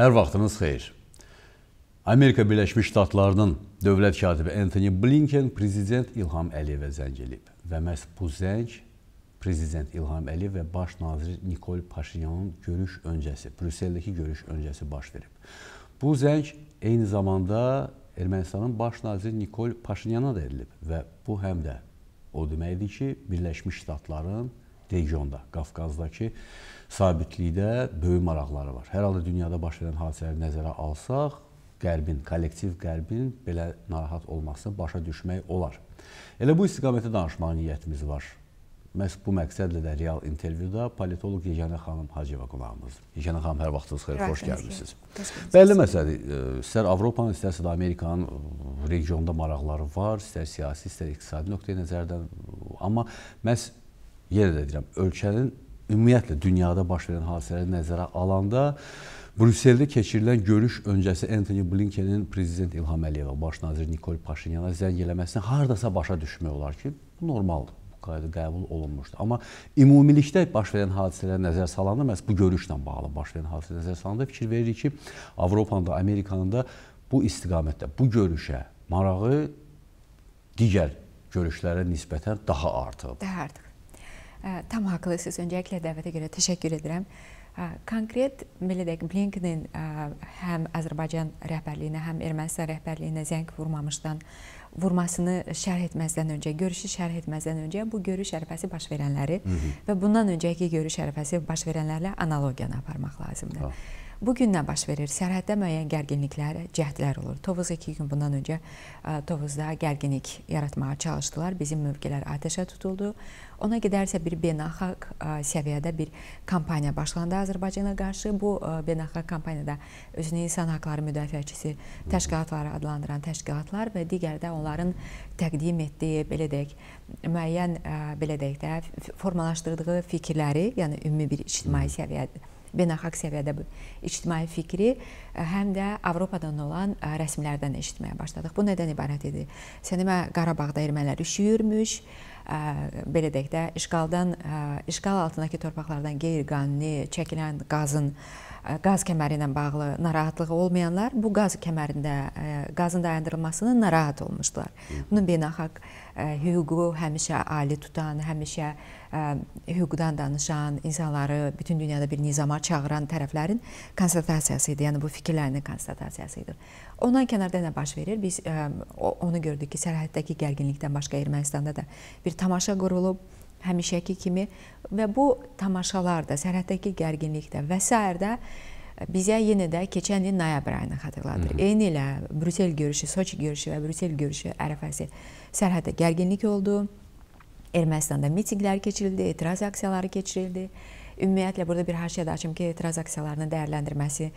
Hər vaxtınız xeyir. Amerika Birləşmiş Ştatlarının dövlət katibi Anthony Blinken prezident İlham Əliyevə zəng eləyib və məhz bu zəng prezident İlham Əliyev və baş nazir Nikol Paşinyanın görüş öncəsi, Brüsseldəki görüş öncəsi baş verib. Bu zəng eyni zamanda Ermənistanın baş naziri Nikol Paşinyana da edilib və bu həm də o deməkdir ki, Birləşmiş Ştatların regionda, Qafqazdakı sabitlikdə böyük maraqları var. Hər halda dünyada baş verən hadisələri nəzərə alsaq, Qərbin, kollektiv Qərbin belə narahat olmasını başa düşmək olar. Elə bu istiqamətdə danışmağa niyyətimiz var. Məhz bu məqsədlə də real intervyuda politoloq Yeganə xanım Hacıeva qonağımızdır. Yeganə xanım, hər vaxtınız xeyir, xoş gəlmisiniz. Bəlli məsələdir, e, istər Avropanın, istərsə də Amerikanın e, regionda maraqları var, istər siyasi, istər iqtisadi nöqtəyə nəzərdən. E, amma məhz yenə də deyirəm, ölkənin ümumiyyətlə dünyada baş verən hadisələri nəzərə alanda Brüsseldə keçirilən görüş öncəsi Anthony Blinkenin prezident İlham Əliyevə, baş nazir Nikol Paşinyana zəng eləməsinə hardasa başa düşmək olar ki, bu normaldır qayda qəbul olunmuşdu. Amma ümumilikdə baş verən hadisələr nəzər salanda, məhz bu görüşlə bağlı baş verən hadisələr nəzər salanda fikir veririk ki, Avropanın da, Amerikanın da bu istiqamətdə, bu görüşə marağı digər görüşlərə nisbətən daha artıb. Daha artıq. Tam haqlısınız. Öncəliklə dəvətə görə təşəkkür edirəm. Konkret, belə deyək, Blinkenin e, həm Azərbaycan rəhbərliyinə, həm Ermənistan rəhbərliyinə zəng vurmamışdan, vurmasını şərh etməzdən öncə, görüşü şərh etməzdən öncə bu görüş ərəfəsi baş verənləri Hı -hı. və bundan öncəki görüş ərəfəsi baş verənlərlə analogiyanı aparmaq lazımdır. Ha. Bu gün nə baş verir? Sərhəddə müəyyən gərginliklər, cəhdlər olur. Tovuz iki gün bundan öncə e, Tovuzda gərginlik yaratmağa çalışdılar. Bizim mövqelər atəşə tutuldu. Ona gedərsə bir beynəlxalq e, səviyyədə bir kampaniya başlandı Azərbaycana qarşı. Bu e, beynəlxalq kampaniyada özünü insan haqları müdafiəçisi təşkilatları adlandıran təşkilatlar və digər də onların təqdim etdiyi, belə deyək, müəyyən belə deyək də formalaşdırdığı fikirləri, yəni ümumi bir ictimai səviyyədə beynəlxalq səviyyədə bu ictimai fikri həm də Avropadan olan e, rəsmilərdən eşitməyə başladıq. Bu nədən ibarət idi? Sənəmə Qarabağda ermənilər üşüyürmüş, e, belə deyək də, işğaldan, e, işğal altındakı torpaqlardan qeyri-qanuni çəkilən qazın qaz kəməri ilə bağlı narahatlığı olmayanlar bu qaz kəmərində qazın dayandırılmasına narahat olmuşdular. Bunun beynəlxalq hüququ həmişə ali tutan, həmişə hüquqdan danışan, insanları bütün dünyada bir nizama çağıran tərəflərin konsultasiyası idi. Yəni bu fikir fikirlərinin konstatasiyası idi. Ondan kənarda nə baş verir? Biz ə, onu gördük ki, sərhəddəki gərginlikdən başqa Ermənistanda da bir tamaşa qurulub həmişəki kimi və bu tamaşalarda, sərhəddəki gərginlikdə və s. bizə yenə də keçən il noyabr ayını xatırladır. Eyni ilə Brüssel görüşü, Soçi görüşü və Brüssel görüşü ərəfəsi sərhəddə gərginlik oldu. Ermənistanda mitinqlər keçirildi, etiraz aksiyaları keçirildi. Ümumiyyətlə burada bir hər şey daşım ki, etiraz aksiyalarının dəyərləndirməsi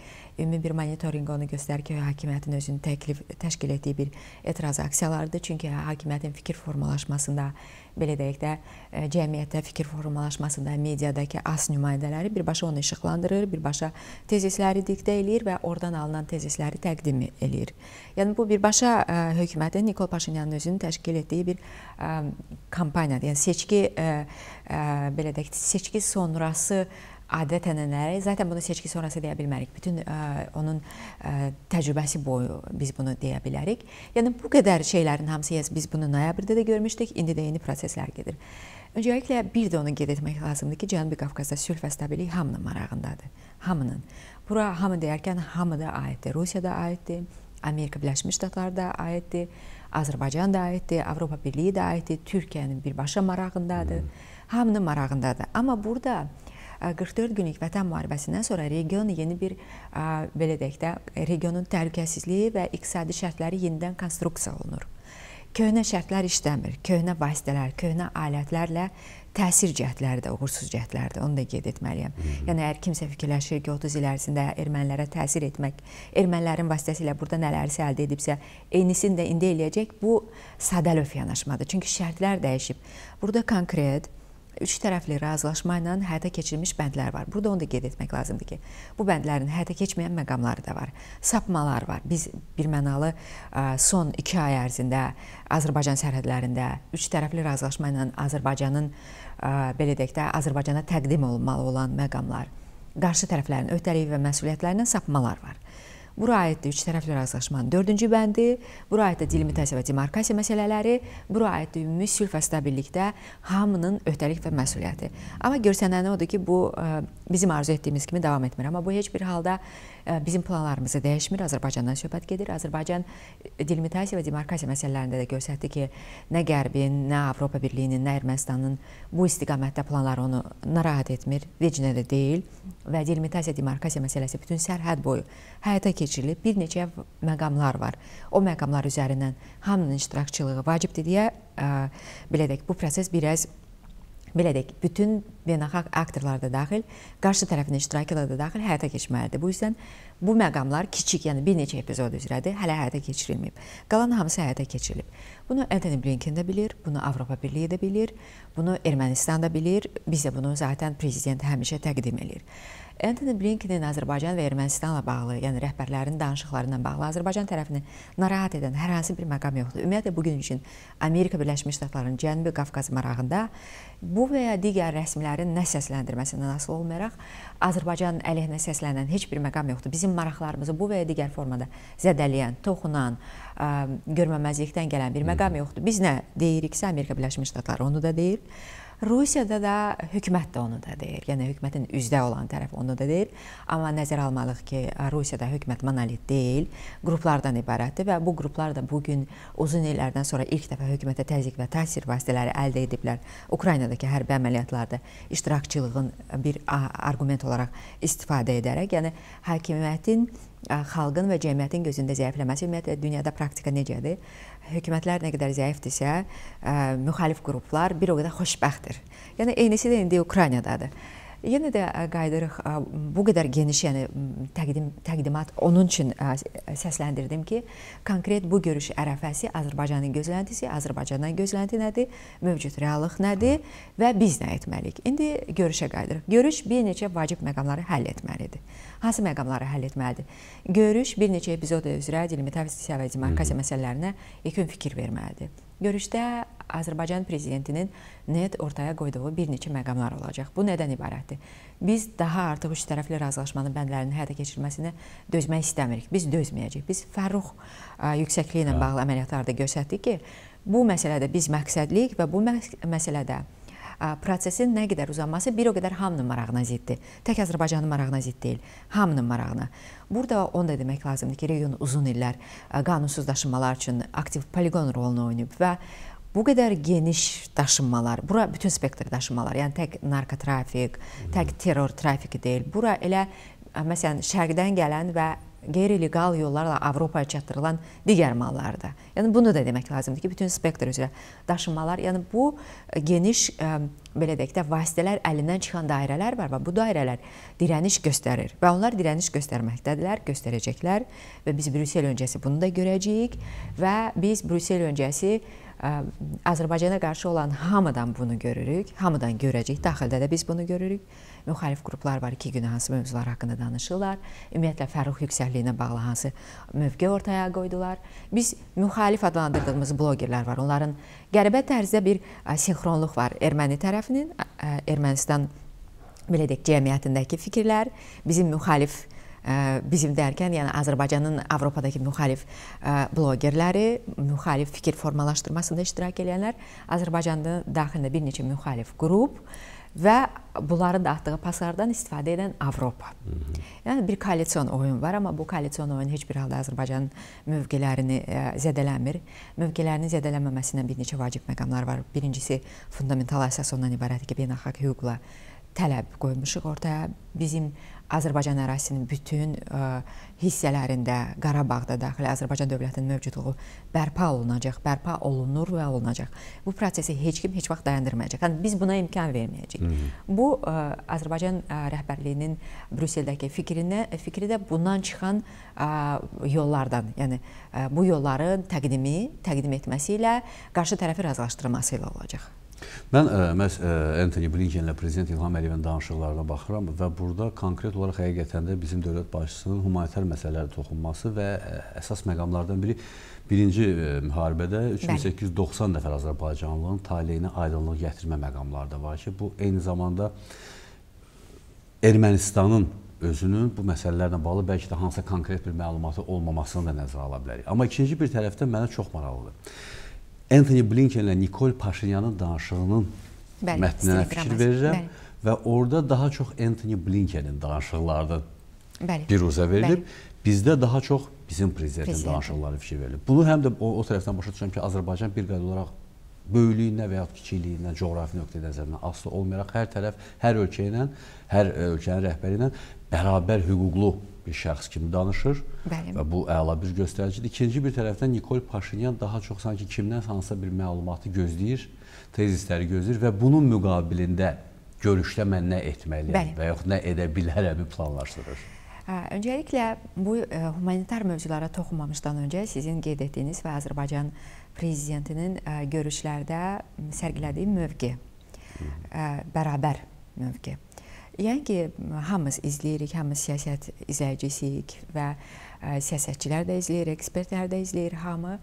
ümumi bir monitorinq onu göstərir ki, hakimiyyətin özünü təklif təşkil etdiyi bir etiraz aksiyalarıdır. Çünki hakimiyyətin fikir formalaşmasında belə deyək də, e, cəmiyyətdə fikir formalaşmasında, mediadakı as nümayəndələri birbaşa onu işıqlandırır, birbaşa tezisləri diktə eləyir və oradan alınan tezisləri təqdim eləyir. Yəni bu birbaşa e, hökumətin Nikol Paşinyanın özünün təşkil etdiyi bir e, kampaniyadır. Yəni seçki belə deyək, seçki sonrası adət-ənənələri zaten bunu seçki sonrası deyə bilmərik. Bütün ə, e, onun ə, e, təcrübəsi boyu biz bunu deyə bilərik. Yəni bu qədər şeylərin hamısı yes, biz bunu noyabrda da görmüşdük, indi də yeni proseslər gedir. Öncəliklə bir də onu qeyd etmək lazımdır ki, Cənubi Qafqazda sülh və stabillik hamının marağındadır. Hamının. Bura hamı deyərkən hamı da aiddir. Rusiya da aiddir, Amerika Birləşmiş Ştatları da aiddir, Azərbaycan da aiddir, Avropa Birliyi də aiddir, Türkiyənin birbaşa marağındadır. Hmm. Hamının marağındadır. Amma burada 44 günlük vətən müharibəsindən sonra region yeni bir belə deyək də regionun təhlükəsizliyi və iqtisadi şərtləri yenidən konstruksiya olunur. Köhnə şərtlər işləmir. Köhnə vasitələr, köhnə alətlərlə təsir cəhətləri də, uğursuz cəhətləri də, onu da qeyd etməliyəm. Yəni əgər kimsə fikirləşir ki, 30 il ərzində ermənilərə təsir etmək, ermənilərin vasitəsilə burada nələrsə əldə edibsə, eynisini də indi eləyəcək, bu sadəlöv yanaşmadır. Çünki şərtlər dəyişib. Burada konkret üç tərəfli razılaşma ilə həyata keçirilmiş bəndlər var. Burada onu da qeyd etmək lazımdır ki, bu bəndlərin həyata keçməyən məqamları da var. Sapmalar var. Biz bir mənalı son 2 ay ərzində Azərbaycan sərhədlərində üç tərəfli razılaşma ilə Azərbaycanın belə deyək də Azərbaycana təqdim olunmalı olan məqamlar, qarşı tərəflərin öhdəliyi və məsuliyyətlərindən sapmalar var. Bura aiddir üç tərəfli razılaşmanın dördüncü bəndi, bura aiddir dil mütəsir və demarkasiya məsələləri, bura aiddir ümumi sülh və stabillikdə hamının öhdəlik və məsuliyyəti. Amma görsənəni odur ki, bu e, bizim arzu etdiyimiz kimi davam etmir. Amma bu heç bir halda bizim planlarımızı dəyişmir. Azərbaycandan söhbət gedir. Azərbaycan e, delimitasiya və demarkasiya məsələlərində də göstərdi ki, nə Qərbin, nə Avropa Birliyinin, nə Ermənistanın bu istiqamətdə planları onu narahat etmir, vecinə də deyil və delimitasiya, demarkasiya məsələsi bütün sərhəd boyu həyata keçirilib. Bir neçə məqamlar var. O məqamlar üzərindən hamının iştirakçılığı vacibdir deyə, ə, e, belə deyək, bu proses biraz belə deyək, bütün beynəlxalq aktorlar da daxil, qarşı tərəfin iştirakları da daxil həyata keçməlidir. Bu yüzdən bu məqamlar kiçik, yəni bir neçə epizod üzrədir, hələ həyata keçirilməyib. Qalan hamısı həyata keçirilib. Bunu Anthony Blinken də bilir, bunu Avropa Birliyi də bilir, bunu Ermənistan da bilir. Bizə bunu zaten prezident həmişə təqdim eləyir. Anthony Blinkenin Azərbaycan və Ermənistanla bağlı, yəni rəhbərlərin danışıqları ilə bağlı Azərbaycan tərəfini narahat edən hər hansı bir məqam yoxdur. Ümumiyyətlə bu gün üçün Amerika Birləşmiş Ştatlarının Cənubi Qafqaz marağında bu və ya digər rəsmilərin nə səsləndirməsindən asılı olmayaraq Azərbaycan əleyhinə səslənən heç bir məqam yoxdur. Bizim maraqlarımızı bu və ya digər formada zədələyən, toxunan, ə, görməməzlikdən gələn bir məqam yoxdur. Biz nə deyiriksə Amerika Birləşmiş Ştatları onu da deyir. Rusiyada da hökumət də onu da deyir. Yəni hökumətin üzdə olan tərəfi onu da deyir. Amma nəzərə almalıq ki, Rusiyada hökumət monolit deyil, qruplardan ibarətdir və bu qruplar da bu gün uzun illərdən sonra ilk dəfə hökumətə təzyiq və təsir vasitələri əldə ediblər. Ukraynadakı hərbi əməliyyatlarda iştirakçılığın bir arqument olaraq istifadə edərək, yəni hakimiyyətin xalqın və cəmiyyətin gözündə zəifləməsi ümumiyyətlə dünyada praktika necədir? hökumətlər nə qədər zəifdirsə, ə, müxalif qruplar bir o qədər xoşbəxtdir. Yəni, eynisi də indi Ukraynadadır. Yenə də qayıdırıq bu qədər geniş, yəni təqdim təqdimat onun üçün səsləndirdim ki, konkret bu görüş ərəfəsi Azərbaycanın gözləntisi, Azərbaycandan gözlənti nədir, mövcud reallıq nədir və biz nə etməliyik. İndi görüşə qayıdırıq. Görüş bir neçə vacib məqamları həll etməlidir. Hansı məqamları həll etməlidir? Görüş bir neçə epizod üzrə dilimi təvəssüs səviyyəsi markasiya məsələlərinə yekun fikir verməlidir. Görüşdə Azərbaycan prezidentinin net ortaya qoyduğu bir neçə məqamlar olacaq. Bu nədən ibarətdir? Biz daha artıq üç tərəfli razılaşmanın bəndlərinin həyata keçirilməsini dözmək istəmirik. Biz dözməyəcəyik. Biz Fərrux yüksəkliyi ilə hə. bağlı əməliyyatlarda göstərdik ki, bu məsələdə biz məqsədlik və bu məs məsələdə prosesin nə qədər uzanması bir o qədər hamının marağına ziddir. Tək Azərbaycanın marağına zidd deyil, hamının marağına. Burada onu da demək lazımdır ki, region uzun illər qanunsuzlaşmalar üçün aktiv poligon rolunu oynayıb və bu qədər geniş daşınmalar, bura bütün spektr daşınmalar, yəni tək narkotrafik, tək terror trafiki deyil, bura elə məsələn şərqdən gələn və qeyri-legal yollarla Avropaya çatdırılan digər mallarda. Yəni bunu da demək lazımdır ki, bütün spektr üzrə daşınmalar, yəni bu e, geniş ə, e, belə deyək də vasitələr əlindən çıxan dairələr var və bu dairələr dirəniş göstərir və onlar dirəniş göstərməkdədirlər, göstərəcəklər və biz Brüssel öncəsi bunu da görəcəyik və biz Brüssel öncəsi Azərbaycana qarşı olan hamıdan bunu görürük, hamıdan görəcək, daxildə də biz bunu görürük. Müxalif qruplar var, iki günə hansı mövzular haqqında danışırlar, ümumiyyətlə fərruh yüksəkliyinə bağlı hansı mövqe ortaya qoydular. Biz müxalif adlandırdığımız blogerlər var, onların qəribə tərzdə bir sinxronluq var erməni tərəfinin, Ermənistan belə deyək, cəmiyyətindəki fikirlər, bizim müxalif bizim dərkən, yəni Azərbaycanın Avropadakı müxalif e, blogerləri, müxalif fikir formalaşdırmasında iştirak edənlər, Azərbaycanda daxilində bir neçə müxalif qrup və bunların da atdığı paslardan istifadə edən Avropa. Yəni bir koalisyon oyun var, amma bu koalisyon oyun heç bir halda Azərbaycanın mövqelərini e, zədələnmir. Mövqelərinin zədələnməməsindən bir neçə vacib məqamlar var. Birincisi fundamental əsas ondan ibarətdir ki, beynəlxalq hüquqla tələb qoymuşuq ortaya. Bizim Azərbaycan ərazisinin bütün ə, e, hissələrində, Qarabağda daxili Azərbaycan dövlətinin mövcudluğu bərpa olunacaq, bərpa olunur və olunacaq. Bu prosesi heç kim heç vaxt dayandırmayacaq. Yəni biz buna imkan verməyəcəyik. Hı -hı. Bu ə, e, Azərbaycan ə, e, rəhbərliyinin Brüsseldəki fikrinə fikri də bundan çıxan ə, yollardan, yəni ə, bu yolların təqdimi, təqdim etməsi ilə qarşı tərəfi razılaşdırması ilə olacaq. Mən ə, e, məhz ə, e, Anthony Blinkenlə prezident İlham Əliyevin danışıqlarına baxıram və burada konkret olaraq həqiqətən də bizim dövlət başçısının humanitar məsələlərə toxunması və ə, e, əsas məqamlardan biri birinci ə, müharibədə 3890 nəfər Azərbaycanlının taleyinə aydınlıq gətirmə məqamları da var ki, bu eyni zamanda Ermənistanın özünün bu məsələlərlə bağlı bəlkə də hansısa konkret bir məlumatı olmamasını da nəzərə ala bilərik. Amma ikinci bir tərəfdən mənə çox maraqlıdır. Anthony Blinkenlə Nikol Paşinyanın danışığının bəli, mətninə fikir verirəm bəli. və orada daha çox Anthony Blinkenin danışıqlarını bəli. biruzə verilib. Bəli. Bizdə daha çox bizim prezidentin Prezident. danışıqları fikir verilib. Bunu həm də o, o tərəfdən başa düşürəm ki, Azərbaycan bir qədər olaraq böyüklüyündən və ya kiçikliyindən, coğrafi nöqtə nəzərindən asılı olmayaraq hər tərəf hər ölkə ilə, hər e, ölkənin rəhbəri ilə bərabər hüquqlu bir şəxs kimi danışır Bəlim. və bu əla bir göstəricidir. İkinci bir tərəfdən Nikol Paşinyan daha çox sanki kimdən hansısa bir məlumatı gözləyir, tezisləri gözləyir və bunun müqabilində görüşdə mən nə etməliyəm Bəlim. və yox nə edə bilərəmi planlaşdırır. Öncəliklə, bu humanitar mövzulara toxunmamışdan öncə sizin qeyd etdiyiniz və Azərbaycan prezidentinin görüşlərdə sərgilədiyi mövqi, bərabər mövqi. Yəni ki, hamımız izləyirik, hamımız siyasət izləyicisiyik və ə, e, siyasətçilər də izləyir, ekspertlər də izləyir, hamı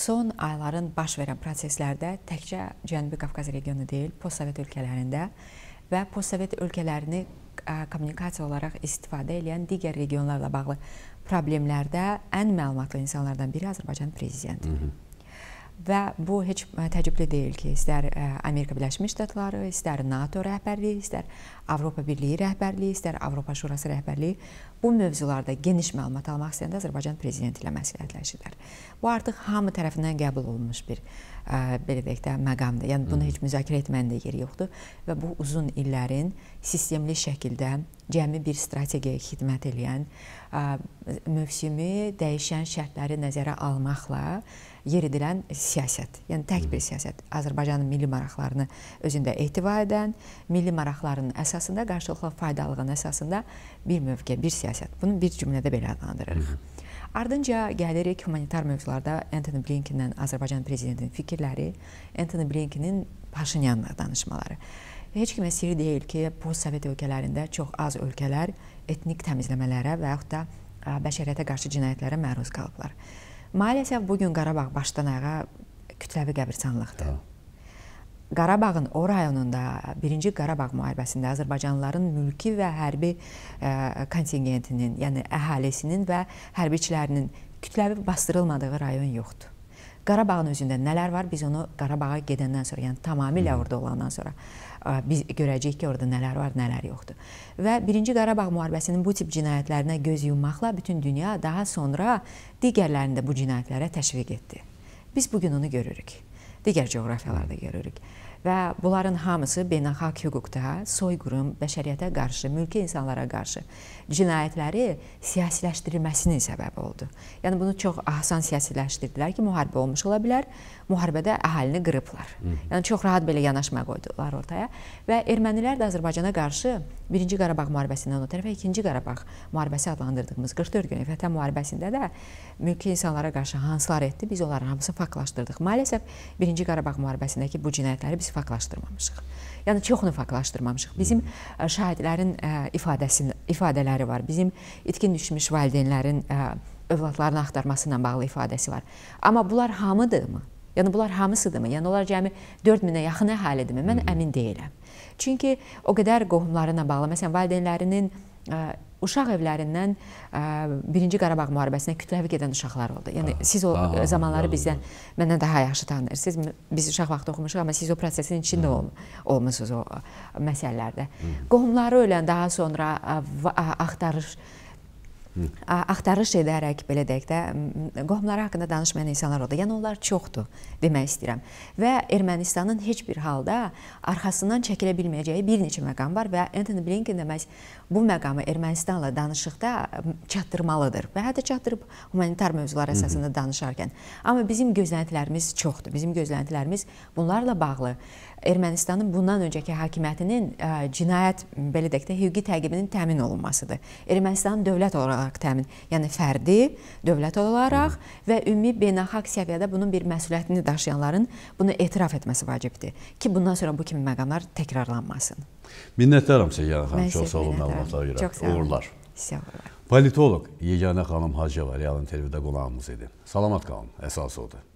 son ayların baş verən proseslərdə təkcə Cənubi Qafqaz regionu deyil, postsovet ölkələrində və postsovet ölkələrini ə, e, kommunikasiya olaraq istifadə edən digər regionlarla bağlı problemlərdə ən məlumatlı insanlardan biri Azərbaycan prezidentidir. Və bu heç e, təəccüblü deyil ki, istər e, Amerika Birləşmiş Ştatları, istər NATO rəhbərliyi, istər Avropa Birliyi rəhbərliyi, istər Avropa Şurası rəhbərliyi bu mövzularda geniş məlumat almaq istəyəndə Azərbaycan prezidenti ilə məsləhətləşirlər. Bu artıq hamı tərəfindən qəbul olunmuş bir ə, e, belə deyək də məqamdır. Yəni bunu heç müzakirə etmənin də yeri yoxdur və bu uzun illərin sistemli şəkildə cəmi bir strategiyaya xidmət edən ə, mövsümü dəyişən şərtləri nəzərə almaqla yer edilən siyasət, yəni tək bir siyasət Azərbaycanın milli maraqlarını özündə ehtiva edən, milli maraqlarının əsasında, qarşılıqlı faydalığın əsasında bir mövqe, bir siyasət. Bunu bir cümlədə belə adlandırırıq. Ardınca gəlirik humanitar mövzularda Anthony Blinkenin Azərbaycan prezidentinin fikirləri, Anthony Blinkenin Paşinyanla danışmaları. Heç kimə sirr deyil ki, postsovet ölkələrində çox az ölkələr etnik təmizləmələrə və yaxud da bəşəriyyətə qarşı cinayətlərə məruz qalıblar. Maalesef bugün Qarabağ başdan ayağa kütləvi qəbirstanlıqdır. Qarabağın o rayonunda 1-ci Qarabağ müharibəsində Azərbaycanlıların mülki və hərbi ə, kontingentinin, yəni əhalisinin və hərbiçilərinin kütləvi bastırılmadığı rayon yoxdur. Qarabağın özündə nələr var? Biz onu Qarabağa gedəndən sonra, yəni tamamilə orada olandan sonra biz görəcəyik ki, orada nələr var, nələr yoxdur. Və 1-ci Qarabağ müharibəsinin bu tip cinayətlərinə göz yummaqla bütün dünya daha sonra digərlərini də bu cinayətlərə təşviq etdi. Biz bu gün onu görürük. Digər coğrafiyalarda görürük və bunların hamısı beynəlxalq hüquqda soyqırım, bəşəriyyətə qarşı, mülki insanlara qarşı cinayətləri siyasiləşdirilməsinin səbəbi oldu. Yəni bunu çox asan siyasiləşdirdilər ki, müharibə olmuş ola bilər, müharibədə əhalini qırıblar. Yəni çox rahat belə yanaşma qoydular ortaya və ermənilər də Azərbaycana qarşı 1-ci Qarabağ müharibəsindən o tərəfə 2-ci Qarabağ müharibəsi adlandırdığımız 44 günlük Vətən müharibəsində də mülki insanlara qarşı hansılar etdi, biz onların hamısını faktlaşdırdıq. Maalesef 1-ci Qarabağ müharibəsindəki bu cinayətləri biz biz faktlaşdırmamışıq. Yəni çoxunu faktlaşdırmamışıq. Bizim şahidlərin ifadəsi ifadələri var. Bizim itkin düşmüş valideynlərin övladlarını axtarması ilə bağlı ifadəsi var. Amma bunlar hamıdırmı? Yəni bunlar hamısıdırmı? Yəni onlar cəmi 4000-ə yaxın əhalidirmi? Mən Hı -hı. əmin deyiləm. Çünki o qədər qohumları ilə bağlı, məsələn, valideynlərinin uşaq evlərindən birinci Qarabağ müharibəsinə kütləvi gedən uşaqlar oldu. Yəni ha, ah, siz o ha, ah, e, ah, zamanları ha, bizdən məndən daha yaxşı tanıyırsınız. Biz uşaq vaxtı oxumuşuq, amma siz o prosesin içində hmm. olm olmusunuz o məsələlərdə. Hı. Hmm. Qohumları ölən daha sonra axtarış axtarış edərək belə deyək də qohumları haqqında danışmayan insanlar oldu. Yəni onlar çoxdur demək istəyirəm. Və Ermənistanın heç bir halda arxasından çəkilə bilməyəcəyi bir neçə məqam var və Anthony Blinken demək bu məqamı Ermənistanla danışıqda çatdırmalıdır və hətta çatdırıb humanitar mövzular əsasında danışarkən. Amma bizim gözləntilərimiz çoxdur. Bizim gözləntilərimiz bunlarla bağlı Ermənistanın bundan öncəki hakimiyyətinin e, cinayət belə deyək də hüquqi təqibinin təmin olunmasıdır. Ermənistanın dövlət olaraq təmin, yəni fərdi dövlət olaraq və ümumi beynəlxalq səviyyədə bunun bir məsuliyyətini daşıyanların bunu etiraf etməsi vacibdir ki, bundan sonra bu kimi məqamlar təkrarlanmasın. Minnətdaram Səyyana xanım, çox sağ olun məlumatlara görə. Çox sağ olun. Uğurlar. Sağ olun. Politoloq Yeganə xanım Hacıyev Realın Televiziyada qonağımız idi. Salamat qalın, əsas odur.